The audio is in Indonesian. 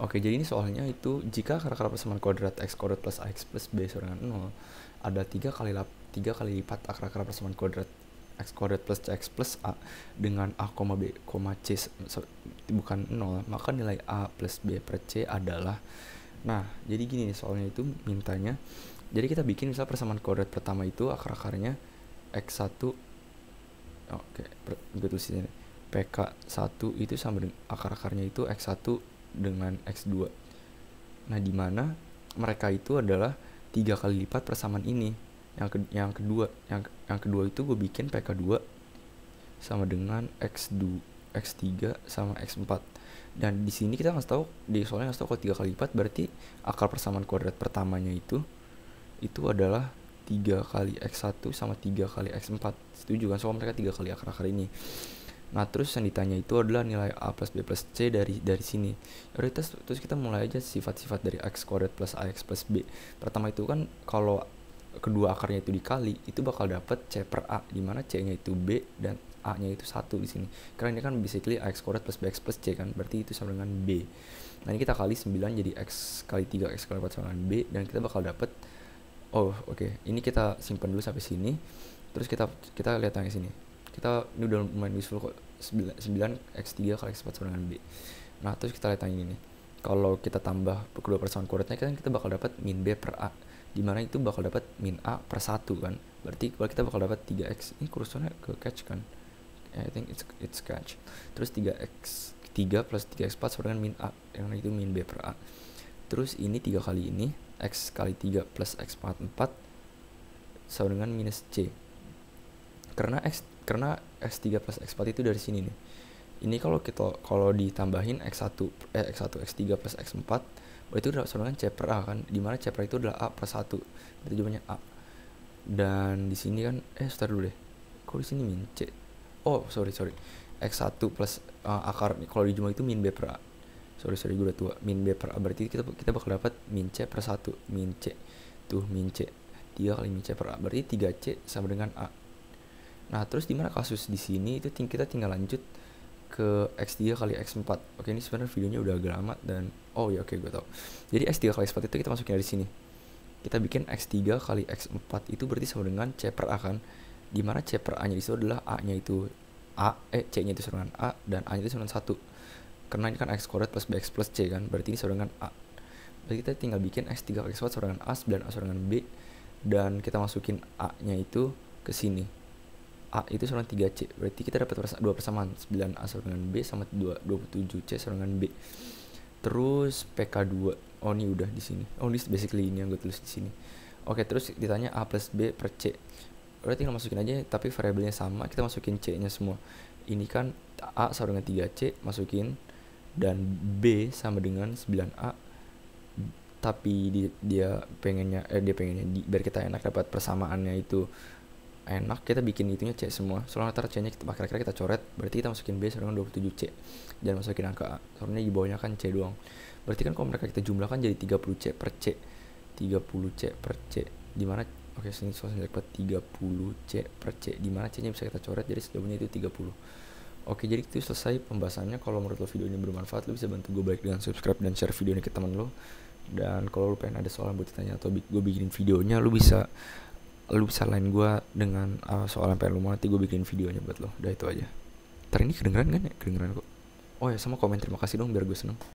Oke, jadi ini soalnya itu jika akar-akar persamaan kuadrat x kuadrat plus ax plus b dengan 0, ada tiga kali lap, 3 kali lipat akar-akar persamaan kuadrat x kuadrat plus cx plus a dengan a, b, c so, bukan 0, maka nilai a plus b per c adalah Nah, jadi gini nih soalnya itu mintanya. Jadi kita bikin misal persamaan kuadrat pertama itu akar-akarnya x1 oke, okay, gue tulis sini. PK1 itu sama dengan akar-akarnya itu x1 dengan X2. Nah, di mana mereka itu adalah tiga kali lipat persamaan ini. Yang ke, yang kedua, yang yang kedua itu gue bikin PK2 sama dengan X2, X3 sama X4. Dan di sini kita nggak tahu di soalnya nggak tahu kalau tiga kali lipat berarti akar persamaan kuadrat pertamanya itu itu adalah 3 kali X1 sama 3 kali X4 setuju kan soal mereka 3 kali akar-akar ini Nah terus yang ditanya itu adalah nilai A plus B plus C dari dari sini. Yaudah terus, kita mulai aja sifat-sifat dari X kuadrat plus AX plus B. Pertama itu kan kalau kedua akarnya itu dikali itu bakal dapet C per A dimana C nya itu B dan A nya itu satu di sini karena ini kan basically AX kuadrat plus BX plus C kan berarti itu sama dengan B nah ini kita kali 9 jadi X kali 3 X kali 4 sama dengan B dan kita bakal dapet oh oke okay. ini kita simpan dulu sampai sini terus kita kita lihat yang sini kita ini udah lumayan useful kok 9, 9 x3 kali x4 sama dengan b nah terus kita lihat yang ini nih kalau kita tambah kedua persamaan kuadratnya kan kita bakal dapat min b per a dimana itu bakal dapat min a per 1 kan berarti kalau kita bakal dapat 3x ini kursornya ke catch kan I think it's it's catch terus 3x 3 plus 3x4 sama dengan min a yang itu min b per a terus ini 3 kali ini x kali 3 plus x4 4 sama dengan minus c karena x karena x 3 plus X4 itu dari sini nih. Ini kalau kita kalau ditambahin X1 eh, X1 X3 plus X4 itu sebenarnya kan C per A kan dimana C per A itu adalah A plus 1 berarti jawabannya A dan di sini kan eh sebentar dulu deh kok di sini min C oh sorry sorry X1 plus uh, akar kalau di jumlah itu min B per A sorry sorry gue udah tua min B per A berarti kita kita bakal dapat min C per 1 min C tuh min C 3 kali min C per A berarti 3C sama dengan A Nah, terus di mana kasus di sini itu ting kita tinggal lanjut ke X3 kali X4. Oke, ini sebenarnya videonya udah agak lama dan oh ya oke gue tau. Jadi X3 kali X4 itu kita masukin dari sini. Kita bikin X3 kali X4 itu berarti sama dengan C per A kan. Di mana C per A-nya itu adalah A-nya itu A, eh C-nya itu sama dengan A dan A-nya itu sama dengan 1. Karena ini kan X kuadrat plus BX plus C kan, berarti ini sama dengan A. Berarti kita tinggal bikin X3 kali X4 sama dengan A, dan A sama dengan B dan kita masukin A-nya itu ke sini A itu sama dengan 3C berarti kita dapat dua persamaan 9A sama dengan B sama 2, 27C sama dengan B terus PK2 oh ini udah di sini oh ini basically ini yang gue tulis di sini oke terus ditanya A plus B per C berarti tinggal masukin aja tapi variabelnya sama kita masukin C nya semua ini kan A sama dengan 3C masukin dan B sama dengan 9A tapi dia, dia pengennya eh dia pengennya di, biar kita enak dapat persamaannya itu enak kita bikin itunya C semua soalnya ntar C nya kita kira-kira kita coret berarti kita masukin B sama dengan 27 C dan masukin angka A soalnya di bawahnya kan C doang berarti kan kalau mereka kita jumlahkan jadi 30 C per C 30 C per C dimana oke okay, sini soalnya dapat 30 C per C dimana C nya bisa kita coret jadi sejauhnya itu 30 Oke, jadi itu selesai pembahasannya. Kalau menurut lo video ini bermanfaat, lo bisa bantu gue baik dengan subscribe dan share video ini ke temen lo. Dan kalau lo pengen ada soal buat ditanya atau gue bikinin videonya, lo bisa lu bisa lain gue dengan uh, soal yang pengen lu mau nanti gue bikin videonya buat lo udah itu aja ntar ini kedengeran kan ya kedengeran kok oh ya sama komen terima kasih dong biar gue seneng